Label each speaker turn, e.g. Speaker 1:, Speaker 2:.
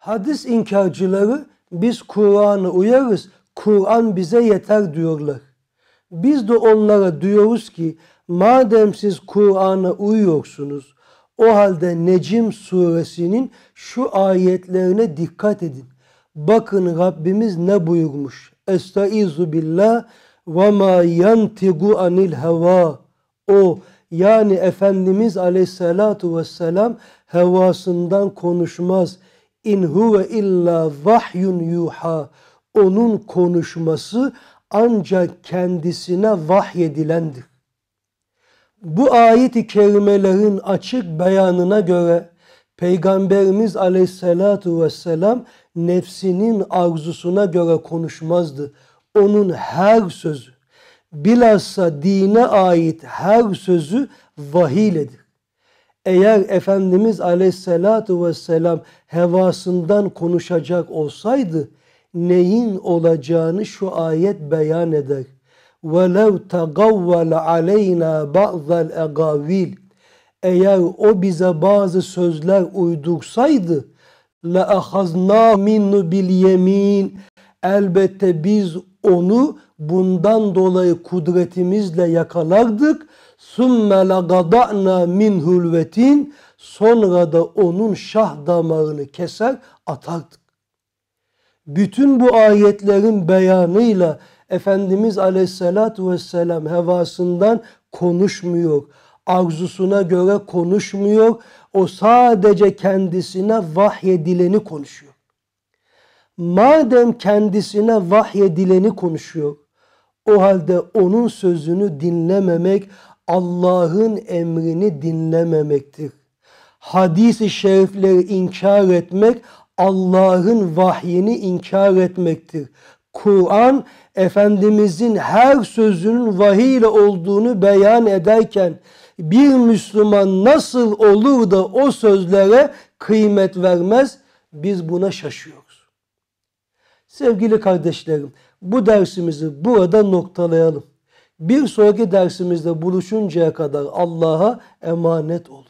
Speaker 1: Hadis inkarcıları biz Kur'an'ı uyarız, Kur'an bize yeter diyorlar. Biz de onlara diyoruz ki madem siz Kur'an'a uyuyorsunuz o halde Necim suresinin şu ayetlerine dikkat edin. Bakın Rabbimiz ne buyurmuş. Estaizu billah ve ma yantigu anil heva. O yani Efendimiz aleyhissalatu vesselam hevasından konuşmaz.'' İn huve illa vahyun yuha. Onun konuşması ancak kendisine vahyedilendir. Bu ayet-i kerimelerin açık beyanına göre Peygamberimiz aleyhissalatu vesselam nefsinin arzusuna göre konuşmazdı. Onun her sözü bilhassa dine ait her sözü vahiyledir. Eğer Efendimiz aleyhissalatu vesselam hevasından konuşacak olsaydı neyin olacağını şu ayet beyan eder. وَلَوْ تَقَوَّلَ عَلَيْنَا بَعْضَ الْاَقَاوِيلِ Eğer o bize bazı sözler uydursaydı لَاَخَذْنَا مِنُّ بِالْيَم۪ينَ Elbette biz onu bundan dolayı kudretimizle yakalardık Sümme legada'na min hulvetin Sonra da onun şah damağını keser atardık. Bütün bu ayetlerin beyanıyla Efendimiz aleyhissalatu vesselam hevasından konuşmuyor. Arzusuna göre konuşmuyor. O sadece kendisine vahyedileni konuşuyor. Madem kendisine vahyedileni konuşuyor, o halde onun sözünü dinlememek, Allah'ın emrini dinlememektir. Hadis-i şerifleri inkar etmek Allah'ın vahyini inkar etmektir. Kur'an Efendimizin her sözünün vahiy ile olduğunu beyan ederken bir Müslüman nasıl olur da o sözlere kıymet vermez biz buna şaşıyoruz. Sevgili kardeşlerim bu dersimizi burada noktalayalım. Bir sonraki dersimizde buluşuncaya kadar Allah'a emanet olun.